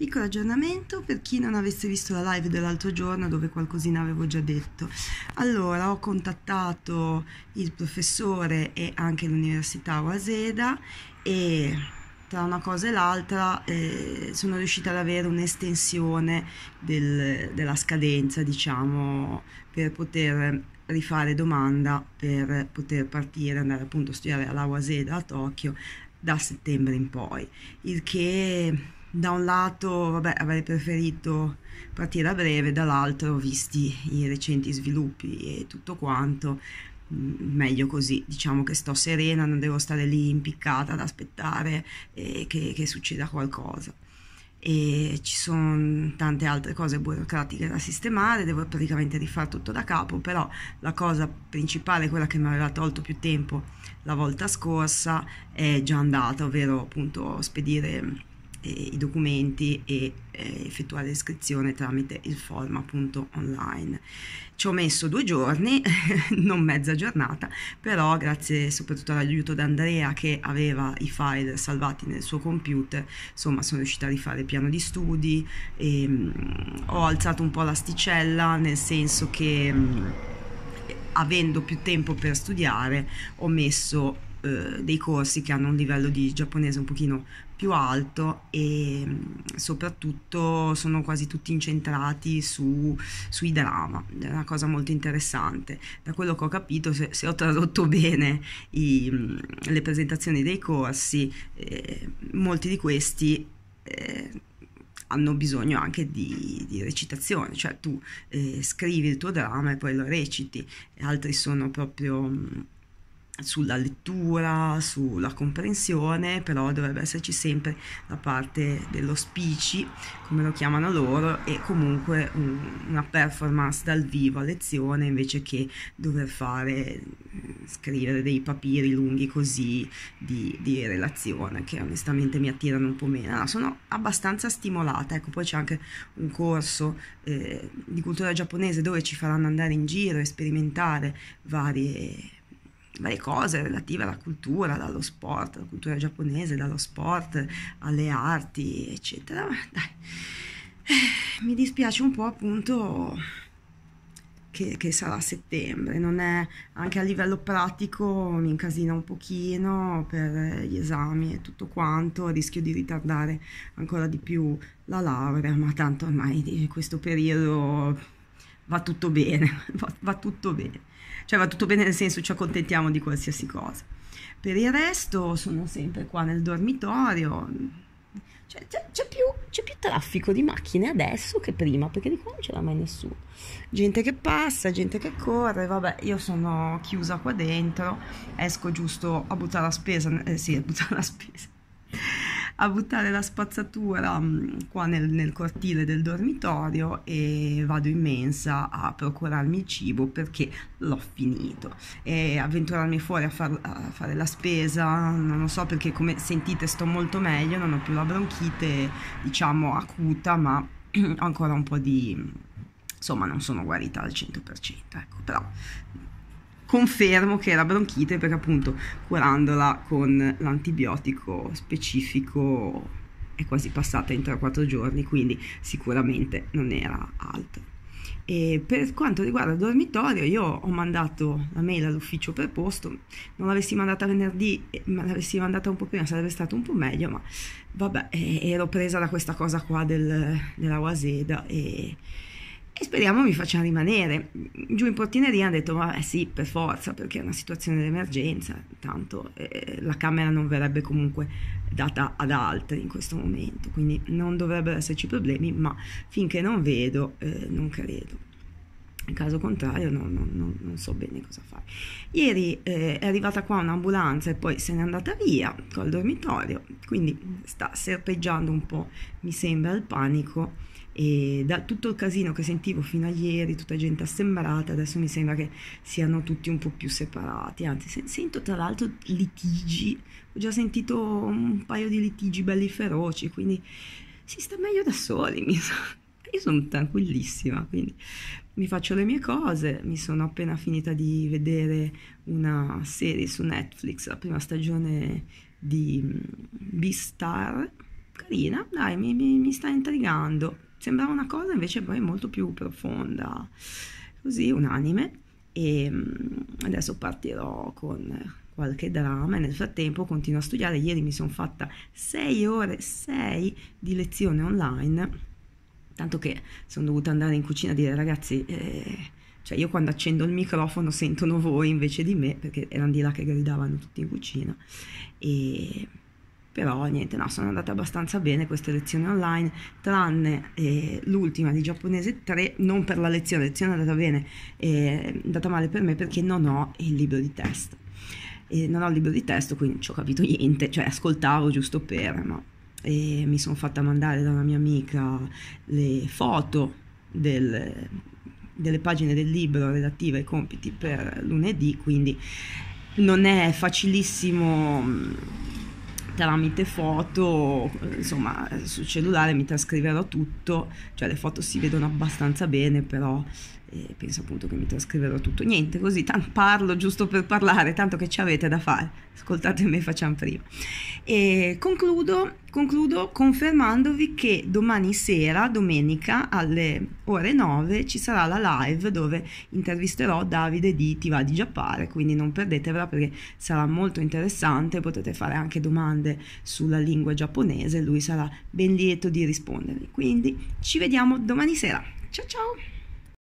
Piccolo aggiornamento per chi non avesse visto la live dell'altro giorno dove qualcosina avevo già detto. Allora, ho contattato il professore e anche l'Università Waseda e tra una cosa e l'altra eh, sono riuscita ad avere un'estensione del, della scadenza, diciamo, per poter rifare domanda per poter partire, andare appunto a studiare alla Waseda a Tokyo da settembre in poi, il che da un lato vabbè, avrei preferito partire a breve, dall'altro, visti i recenti sviluppi e tutto quanto, mm, meglio così, diciamo che sto serena, non devo stare lì impiccata ad aspettare eh, che, che, succeda qualcosa. E ci sono tante altre cose burocratiche da sistemare, devo praticamente rifare tutto da capo, però la cosa principale, quella che mi aveva tolto più tempo la volta scorsa, è già andata, ovvero appunto spedire i documenti e eh, effettuare l'iscrizione tramite il form appunto online. Ci ho messo due giorni, non mezza giornata, però grazie soprattutto all'aiuto di Andrea che aveva i file salvati nel suo computer, insomma sono riuscita a rifare il piano di studi, e, ehm, mh, ho alzato un po' l'asticella nel senso che mh, mm, avendo più tempo per studiare ho messo eh, dei corsi che hanno un livello di giapponese un pochino più alto e mm, soprattutto sono quasi tutti incentrati su, sui drama, è una cosa molto interessante. Da quello che ho capito, se, se ho tradotto bene i, mm, le presentazioni dei corsi, eh, molti di questi... Eh, hanno bisogno anche di, di, recitazione, cioè tu eh, scrivi il tuo dramma e poi lo reciti, altri sono proprio mm, sulla lettura, sulla comprensione, però dovrebbe esserci sempre la parte dello speech, come lo chiamano loro, e comunque un, una performance dal vivo a lezione invece che dover fare mm, scrivere dei papiri lunghi così di, di relazione che onestamente mi attirano un po' meno. Allora, sono abbastanza stimolata, ecco, poi c'è anche un corso eh, di cultura giapponese dove ci faranno andare in giro, e sperimentare varie varie cose relative alla cultura, allo sport, alla cultura giapponese, dallo sport, alle arti, eccetera. Dai, eh, mi dispiace un po' appunto che, che, sarà a settembre, non è, anche a livello pratico mi incasina un pochino per gli esami e tutto quanto, rischio di ritardare ancora di più la laurea, ma tanto ormai questo periodo va tutto bene, va, va, tutto bene. Cioè va tutto bene nel senso ci accontentiamo di qualsiasi cosa. Per il resto sono sempre qua nel dormitorio. Cioè, c'è, c'è, più, c'è, più, traffico di macchine adesso che prima, perché di qua non c'era mai nessuno. Gente che passa, gente che corre, vabbè, io sono chiusa qua dentro, esco giusto a buttare la spesa, eh sì, a buttare la spesa a buttare la spazzatura mm, qua nel, nel cortile del dormitorio e vado in mensa a procurarmi il cibo perché l'ho finito e avventurarmi fuori a, far, a fare la spesa non lo so perché come sentite sto molto meglio non ho più la bronchite diciamo acuta ma ancora un po' di insomma non sono guarita al 100% ecco però confermo che era bronchite perché appunto curandola con l'antibiotico specifico è quasi passata in 3-4 giorni, quindi sicuramente non era altro E per quanto riguarda il dormitorio, io ho mandato la mail all'ufficio per posto, non l'avessi mandata venerdì, eh, ma l'avessi mandata un po' prima sarebbe stato un po' meglio, ma vabbè, eh, ero presa da questa cosa qua del, della Waseda e e speriamo mi faccia rimanere. Giù in portineria hanno detto vabbè sì, per forza, perché è una situazione d'emergenza, tanto eh, eh, la Camera non verrebbe comunque data ad altri in questo momento, quindi non dovrebbero esserci problemi, ma finché non vedo eh, non credo. In caso contrario no, no, no, non so bene cosa fare. Ieri eh, è arrivata qua un'ambulanza e poi se n'è andata via col dormitorio, quindi sta serpeggiando un po', mi sembra, il panico e da tutto il casino che sentivo fino a ieri, tutta gente assembrata, adesso mi sembra che siano tutti un po' più separati, anzi se, sento tra l'altro litigi, ho già sentito un paio di litigi belli feroci, quindi si sta meglio da soli, mi So. Io sono tranquillissima, quindi mi faccio le mie cose, mi sono appena finita di vedere una serie su Netflix, la prima stagione di mm, Beastar, carina, dai, mi, mi, mi sta intrigando. Sembrava una cosa invece poi molto più profonda, così unanime. E mm, adesso partirò con qualche dramma e nel frattempo continuo a studiare. Ieri mi sono fatta 6 ore, 6 di lezione online, tanto che sono dovuta andare in cucina a dire ragazzi... Eh, cioè io quando accendo il microfono sentono voi invece di me perché erano di là che gridavano tutti in cucina e però niente, no, sono andate abbastanza bene queste lezioni online, tranne eh, l'ultima di giapponese 3, non per la lezione, la lezione è andata bene, eh, è andata male per me perché non ho il libro di testo. E non ho il libro di testo, quindi non ci ho capito niente, cioè ascoltavo giusto per, ma e mi sono fatta mandare da una mia amica le foto del, delle pagine del libro relative ai compiti per lunedì, quindi non è facilissimo tramite foto, eh, insomma eh, sul cellulare mi trascriverò tutto, cioè le foto si vedono abbastanza bene, però e penso appunto che mi trascriverò tutto. Niente, così tanto parlo giusto per parlare, tanto che ci avete da fare. Ascoltate me, facciamo prima. E concludo, concludo confermandovi che domani sera, domenica alle ore 9, ci sarà la live dove intervisterò Davide di Tiva di Giappare, quindi non perdetevela perché sarà molto interessante, potete fare anche domande sulla lingua giapponese, lui sarà ben lieto di rispondervi. Quindi ci vediamo domani sera. Ciao ciao!